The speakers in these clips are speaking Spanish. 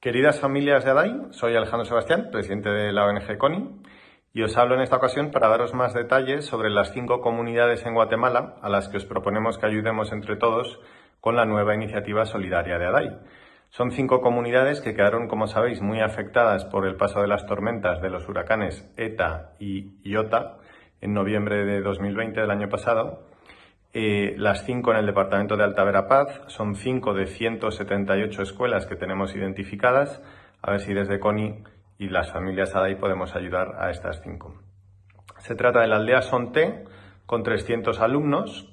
Queridas familias de ADAI, soy Alejandro Sebastián, presidente de la ONG CONI, y os hablo en esta ocasión para daros más detalles sobre las cinco comunidades en Guatemala a las que os proponemos que ayudemos entre todos con la nueva iniciativa solidaria de ADAI. Son cinco comunidades que quedaron, como sabéis, muy afectadas por el paso de las tormentas de los huracanes ETA y IOTA en noviembre de 2020 del año pasado eh, las cinco en el departamento de Alta Verapaz, son cinco de 178 escuelas que tenemos identificadas, a ver si desde CONI y las familias ADAI podemos ayudar a estas cinco. Se trata de la aldea Sonté, con 300 alumnos.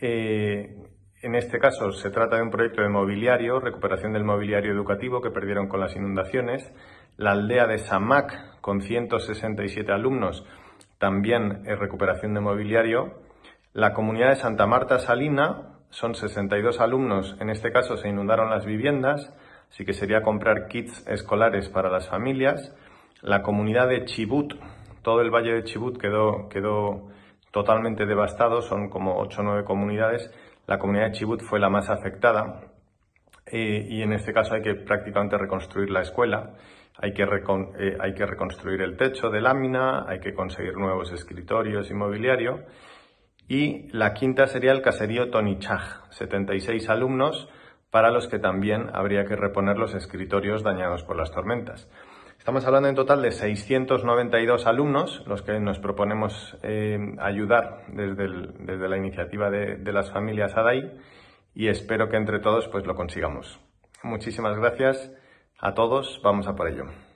Eh, en este caso se trata de un proyecto de mobiliario, recuperación del mobiliario educativo que perdieron con las inundaciones. La aldea de Samac, con 167 alumnos, también es recuperación de mobiliario la comunidad de Santa Marta Salina, son 62 alumnos, en este caso se inundaron las viviendas, así que sería comprar kits escolares para las familias. La comunidad de Chibut, todo el valle de Chibut quedó, quedó totalmente devastado, son como 8 o 9 comunidades. La comunidad de Chibut fue la más afectada eh, y en este caso hay que prácticamente reconstruir la escuela. Hay que, eh, hay que reconstruir el techo de lámina, hay que conseguir nuevos escritorios y mobiliario y la quinta sería el caserío y 76 alumnos para los que también habría que reponer los escritorios dañados por las tormentas. Estamos hablando en total de 692 alumnos, los que nos proponemos eh, ayudar desde, la iniciativa de, de, las familias ADAI y espero que entre todos pues, lo consigamos. Muchísimas gracias a todos, vamos a por ello.